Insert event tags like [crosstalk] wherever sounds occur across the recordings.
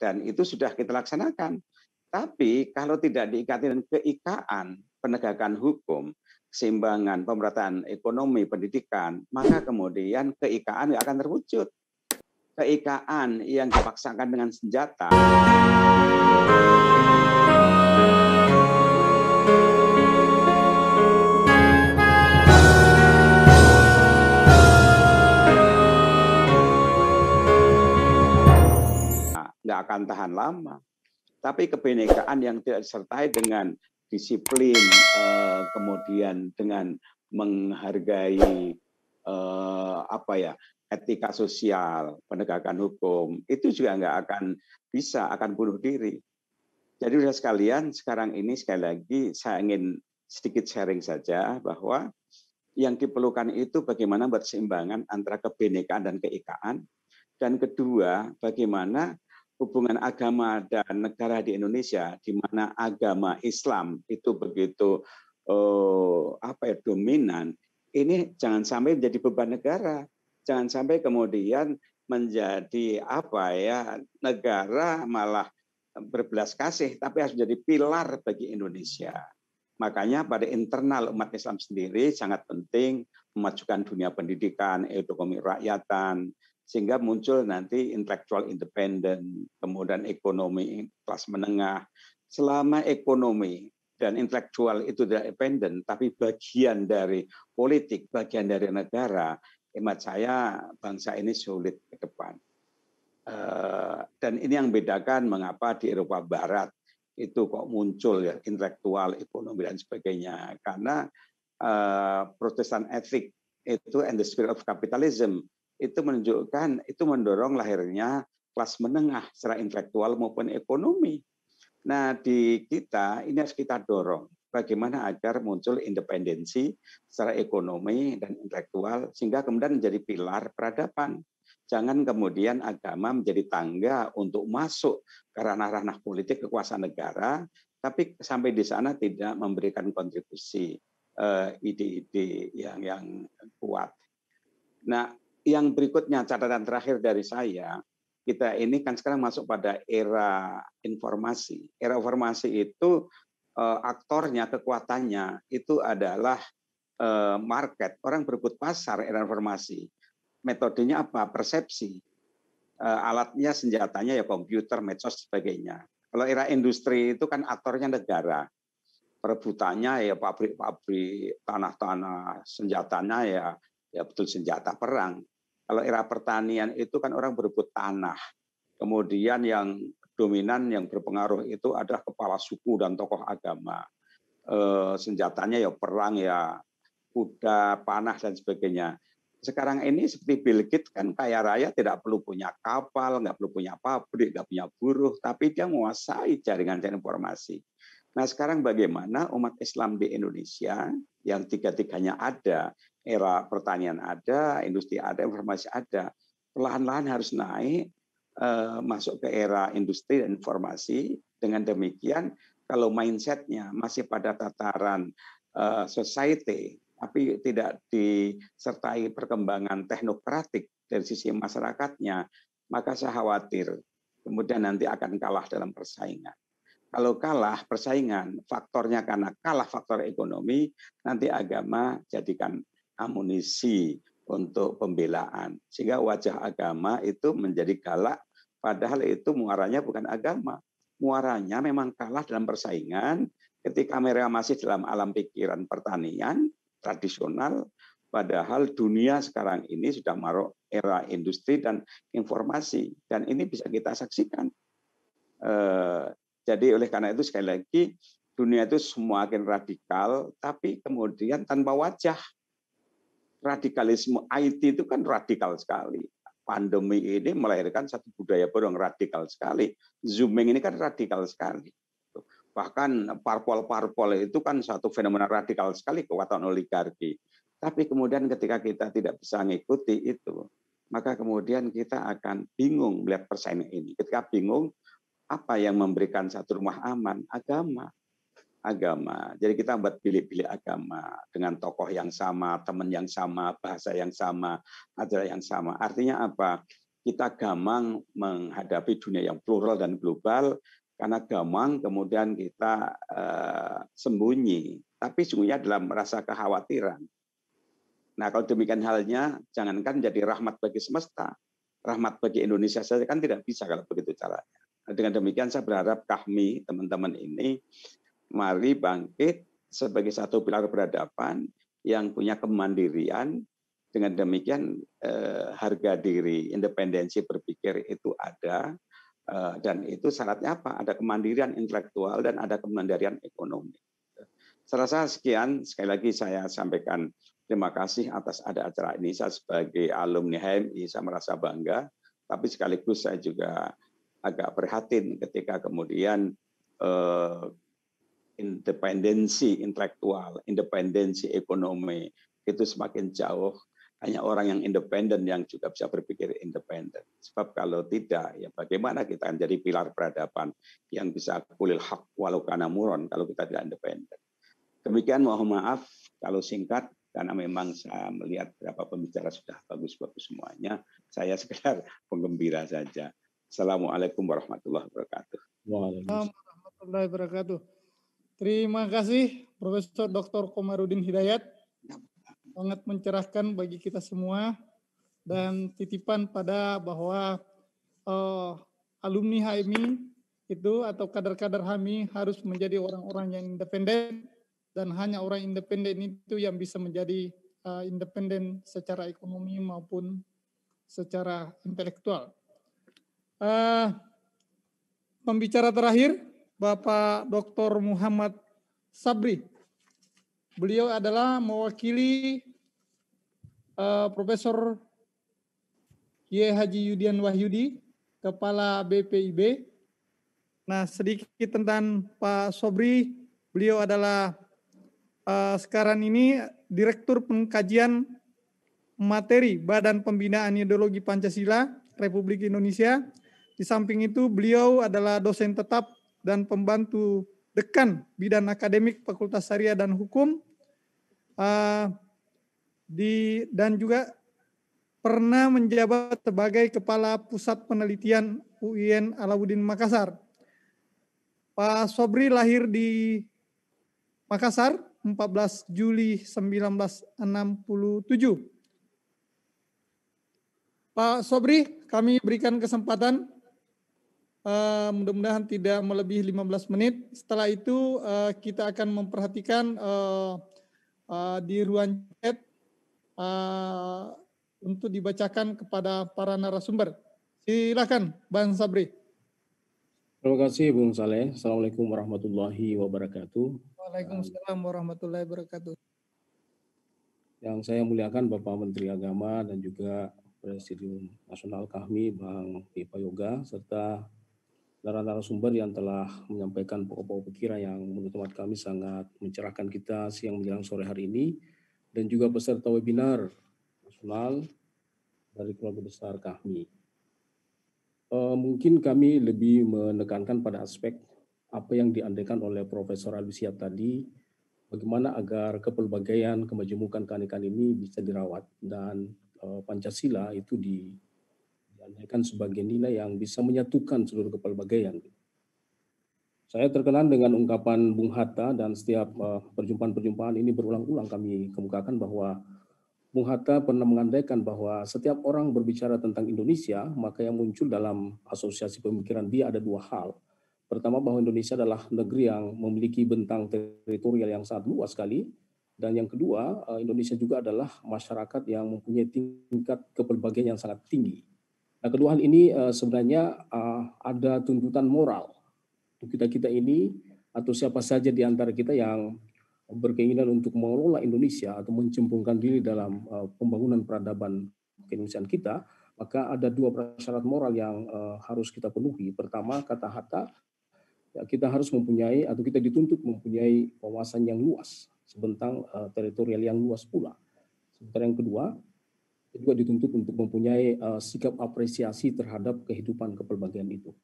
Dan itu sudah kita laksanakan. Tapi kalau tidak diikati dengan keikaan penegakan hukum, keseimbangan, pemerataan ekonomi, pendidikan, maka kemudian keikaan akan terwujud. Keikaan yang dipaksakan dengan senjata. akan tahan lama. Tapi kebenekaan yang tidak disertai dengan disiplin, eh, kemudian dengan menghargai eh, apa ya etika sosial, penegakan hukum, itu juga nggak akan bisa, akan bunuh diri. Jadi sudah sekalian, sekarang ini sekali lagi saya ingin sedikit sharing saja bahwa yang diperlukan itu bagaimana berseimbangan antara kebenekaan dan keikaan, dan kedua bagaimana hubungan agama dan negara di Indonesia di mana agama Islam itu begitu eh, apa ya dominan ini jangan sampai menjadi beban negara jangan sampai kemudian menjadi apa ya negara malah berbelas kasih tapi harus menjadi pilar bagi Indonesia makanya pada internal umat Islam sendiri sangat penting memajukan dunia pendidikan ekonomi rakyatan sehingga muncul nanti intelektual independen kemudian ekonomi kelas menengah. Selama ekonomi dan intelektual itu tidak independen, tapi bagian dari politik, bagian dari negara, hemat saya bangsa ini sulit ke depan. Eh, dan ini yang bedakan mengapa di Eropa Barat itu kok muncul ya intelektual, ekonomi dan sebagainya. Karena eh, Protestan etik itu and the spirit of capitalism itu menunjukkan itu mendorong lahirnya kelas menengah secara intelektual maupun ekonomi. Nah, di kita ini harus kita dorong bagaimana agar muncul independensi secara ekonomi dan intelektual sehingga kemudian menjadi pilar peradaban. Jangan kemudian agama menjadi tangga untuk masuk ke ranah-ranah politik kekuasaan negara, tapi sampai di sana tidak memberikan kontribusi eh, ide-ide yang yang kuat. Nah, yang berikutnya catatan terakhir dari saya, kita ini kan sekarang masuk pada era informasi. Era informasi itu eh, aktornya, kekuatannya itu adalah eh, market. Orang berebut pasar era informasi. Metodenya apa? Persepsi. Eh, alatnya, senjatanya ya komputer, medsos, sebagainya. Kalau era industri itu kan aktornya negara. Perebutannya ya pabrik-pabrik, tanah-tanah, senjatanya ya ya betul senjata perang. Kalau era pertanian itu kan orang berebut tanah. Kemudian yang dominan yang berpengaruh itu adalah kepala suku dan tokoh agama. Eh, senjatanya ya perang ya kuda, panah dan sebagainya. Sekarang ini seperti Bill Gates kan kaya raya tidak perlu punya kapal, nggak perlu punya pabrik, nggak punya buruh, tapi dia menguasai jaringan informasi. Nah sekarang bagaimana umat Islam di Indonesia yang tiga-tiganya ada era pertanian ada, industri ada, informasi ada. Perlahan-lahan harus naik eh, masuk ke era industri dan informasi. Dengan demikian, kalau mindsetnya masih pada tataran eh, society, tapi tidak disertai perkembangan teknokratik dari sisi masyarakatnya, maka saya khawatir kemudian nanti akan kalah dalam persaingan. Kalau kalah persaingan, faktornya karena kalah faktor ekonomi, nanti agama jadikan amunisi untuk pembelaan. Sehingga wajah agama itu menjadi galak, padahal itu muaranya bukan agama. Muaranya memang kalah dalam persaingan ketika mereka masih dalam alam pikiran pertanian tradisional, padahal dunia sekarang ini sudah maruk era industri dan informasi. Dan ini bisa kita saksikan. Eh, jadi oleh karena itu sekali lagi, dunia itu semakin radikal, tapi kemudian tanpa wajah radikalisme IT itu kan radikal sekali. Pandemi ini melahirkan satu budaya baru yang radikal sekali. Zooming ini kan radikal sekali. Bahkan parpol-parpol itu kan satu fenomena radikal sekali kekuatan oligarki. Tapi kemudian ketika kita tidak bisa mengikuti itu, maka kemudian kita akan bingung melihat persaingan ini. Ketika bingung, apa yang memberikan satu rumah aman? Agama agama. Jadi kita buat pilih-pilih agama dengan tokoh yang sama, teman yang sama, bahasa yang sama, ajaran yang sama. Artinya apa? Kita gamang menghadapi dunia yang plural dan global karena gamang kemudian kita eh, sembunyi. Tapi sungguhnya dalam rasa kekhawatiran. Nah kalau demikian halnya, jangankan jadi rahmat bagi semesta, rahmat bagi Indonesia saja kan tidak bisa kalau begitu caranya. Nah, dengan demikian saya berharap kami teman-teman ini mari bangkit sebagai satu pilar peradaban yang punya kemandirian. Dengan demikian eh, harga diri, independensi berpikir itu ada eh, dan itu syaratnya apa? Ada kemandirian intelektual dan ada kemandirian ekonomi. Serasa sekian sekali lagi saya sampaikan terima kasih atas ada acara ini. Saya sebagai alumni HMI saya merasa bangga, tapi sekaligus saya juga agak prihatin ketika kemudian eh, independensi intelektual, independensi ekonomi itu semakin jauh. Hanya orang yang independen yang juga bisa berpikir independen. Sebab kalau tidak, ya bagaimana kita menjadi pilar peradaban yang bisa kulil hak walau karena muron kalau kita tidak independen. Demikian mohon maaf kalau singkat karena memang saya melihat beberapa pembicara sudah bagus-bagus semuanya. Saya sekedar [laughs] penggembira saja. Assalamualaikum warahmatullahi wabarakatuh. Waalaikumsalam warahmatullahi wabarakatuh. Terima kasih Profesor Dr. Komarudin Hidayat. Sangat mencerahkan bagi kita semua dan titipan pada bahwa uh, alumni HMI itu atau kader-kader HMI harus menjadi orang-orang yang independen dan hanya orang independen itu yang bisa menjadi uh, independen secara ekonomi maupun secara intelektual. Uh, pembicara terakhir Bapak Dr. Muhammad Sabri. Beliau adalah mewakili uh, Profesor Y. Haji Yudian Wahyudi, Kepala BPIB. Nah, sedikit tentang Pak Sobri, beliau adalah uh, sekarang ini Direktur Pengkajian Materi Badan Pembinaan Ideologi Pancasila Republik Indonesia. Di samping itu, beliau adalah dosen tetap dan pembantu dekan bidan akademik Fakultas Syariah dan Hukum uh, di dan juga pernah menjabat sebagai Kepala Pusat Penelitian UIN Alauddin Makassar. Pak Sobri lahir di Makassar 14 Juli 1967. Pak Sobri, kami berikan kesempatan Uh, mudah-mudahan tidak melebihi 15 menit. Setelah itu uh, kita akan memperhatikan uh, uh, di ruang chat uh, untuk dibacakan kepada para narasumber. Silakan, Bang Sabri. Terima kasih, Bung Saleh. Assalamualaikum warahmatullahi wabarakatuh. Waalaikumsalam warahmatullahi wabarakatuh. Yang saya muliakan Bapak Menteri Agama dan juga Presidium Nasional Kami, Bang Pipa Yoga, serta narasumber yang telah menyampaikan pokok-pokok pikiran yang menurut teman kami sangat mencerahkan kita siang menjelang sore hari ini dan juga peserta webinar nasional dari keluarga besar kami. E, mungkin kami lebih menekankan pada aspek apa yang diandaikan oleh Profesor Alwisiap tadi, bagaimana agar kepelbagaian, kemajemukan keanekaan ini bisa dirawat dan e, Pancasila itu di dipertanyakan sebagai nilai yang bisa menyatukan seluruh kepelbagaian. Saya terkenal dengan ungkapan Bung Hatta dan setiap eh, perjumpaan-perjumpaan ini berulang-ulang kami kemukakan bahwa Bung Hatta pernah mengandaikan bahwa setiap orang berbicara tentang Indonesia, maka yang muncul dalam asosiasi pemikiran dia ada dua hal. Pertama bahwa Indonesia adalah negeri yang memiliki bentang teritorial yang sangat luas sekali, dan yang kedua eh, Indonesia juga adalah masyarakat yang mempunyai tingkat kepelbagaian yang sangat tinggi. Nah, kedua hal ini uh, sebenarnya uh, ada tuntutan moral untuk kita-kita ini atau siapa saja di antara kita yang berkeinginan untuk mengelola Indonesia atau mencembungkan diri dalam uh, pembangunan peradaban keindonesiaan kita, maka ada dua prasyarat moral yang uh, harus kita penuhi. Pertama, kata Hatta, ya, kita harus mempunyai atau kita dituntut mempunyai wawasan yang luas, sebentang uh, teritorial yang luas pula. Sementara yang kedua, juga dituntut untuk mempunyai uh, sikap apresiasi terhadap kehidupan kepelbagaian itu.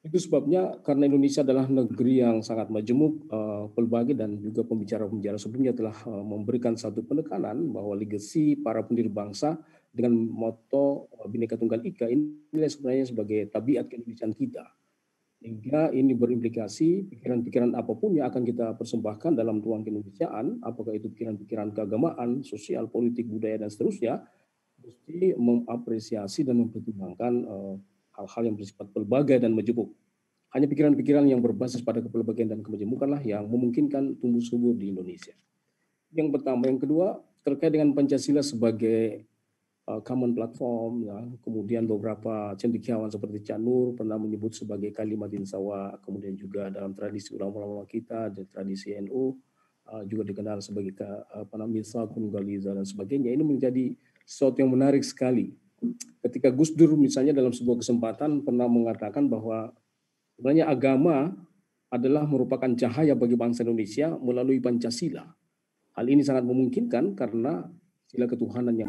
Itu sebabnya karena Indonesia adalah negeri yang sangat majemuk, uh, pelbagai dan juga pembicara-pembicara sebelumnya telah uh, memberikan satu penekanan bahwa legasi para pendiri bangsa dengan moto Bhinneka Tunggal Ika ini sebenarnya sebagai tabiat keindonesiaan kita sehingga ini berimplikasi pikiran-pikiran apapun yang akan kita persembahkan dalam ruang keindonesiaan, apakah itu pikiran-pikiran keagamaan, sosial, politik, budaya, dan seterusnya, mesti mengapresiasi dan mempertimbangkan eh, hal-hal yang bersifat pelbagai dan menjemuk. Hanya pikiran-pikiran yang berbasis pada kepelbagaian dan kemajemukanlah yang memungkinkan tumbuh subur di Indonesia. Yang pertama, yang kedua terkait dengan Pancasila sebagai Eh, common platform, ya. kemudian beberapa cendekiawan seperti Canur pernah menyebut sebagai kalimat insawa, kemudian juga dalam tradisi ulama-ulama kita, dan tradisi NU eh, juga dikenal sebagai apa namanya dan sebagainya. Ini menjadi sesuatu yang menarik sekali. Ketika Gus Dur misalnya dalam sebuah kesempatan pernah mengatakan bahwa sebenarnya agama adalah merupakan cahaya bagi bangsa Indonesia melalui Pancasila. Hal ini sangat memungkinkan karena sila ketuhanan yang